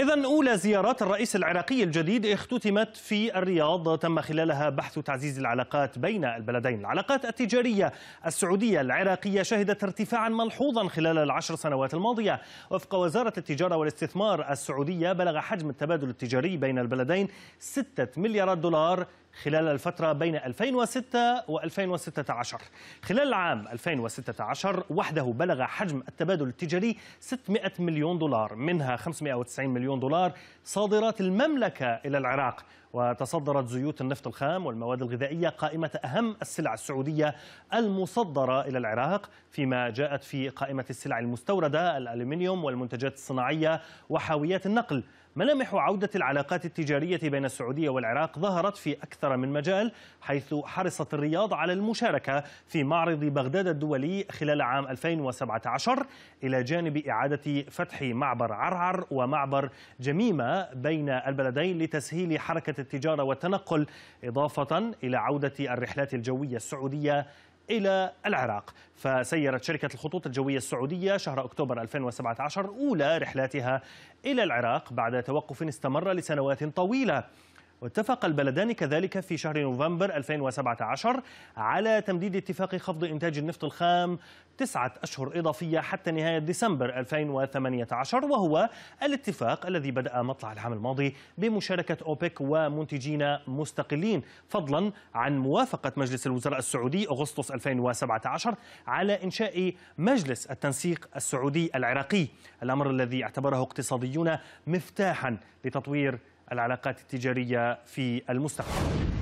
إذا أولى زيارات الرئيس العراقي الجديد اختتمت في الرياض تم خلالها بحث تعزيز العلاقات بين البلدين العلاقات التجارية السعودية العراقية شهدت ارتفاعا ملحوظا خلال العشر سنوات الماضية وفق وزارة التجارة والاستثمار السعودية بلغ حجم التبادل التجاري بين البلدين 6 مليارات دولار خلال الفترة بين 2006 و2016 خلال العام 2016 وحده بلغ حجم التبادل التجاري 600 مليون دولار منها 590 مليون دولار صادرات المملكة إلى العراق وتصدرت زيوت النفط الخام والمواد الغذائية قائمة أهم السلع السعودية المصدرة إلى العراق فيما جاءت في قائمة السلع المستوردة الألمنيوم والمنتجات الصناعية وحاويات النقل ملامح عودة العلاقات التجارية بين السعودية والعراق ظهرت في أكثر من مجال حيث حرصت الرياض على المشاركة في معرض بغداد الدولي خلال عام 2017 إلى جانب إعادة فتح معبر عرعر ومعبر جميمة بين البلدين لتسهيل حركة التجارة والتنقل إضافة إلى عودة الرحلات الجوية السعودية إلى العراق فسيرت شركة الخطوط الجوية السعودية شهر أكتوبر 2017 أولى رحلاتها إلى العراق بعد توقف استمر لسنوات طويلة واتفق البلدان كذلك في شهر نوفمبر 2017 على تمديد اتفاق خفض إنتاج النفط الخام تسعة أشهر إضافية حتى نهاية ديسمبر 2018 وهو الاتفاق الذي بدأ مطلع العام الماضي بمشاركة أوبك ومنتجين مستقلين فضلا عن موافقة مجلس الوزراء السعودي أغسطس 2017 على إنشاء مجلس التنسيق السعودي العراقي الأمر الذي اعتبره اقتصاديون مفتاحا لتطوير العلاقات التجارية في المستقبل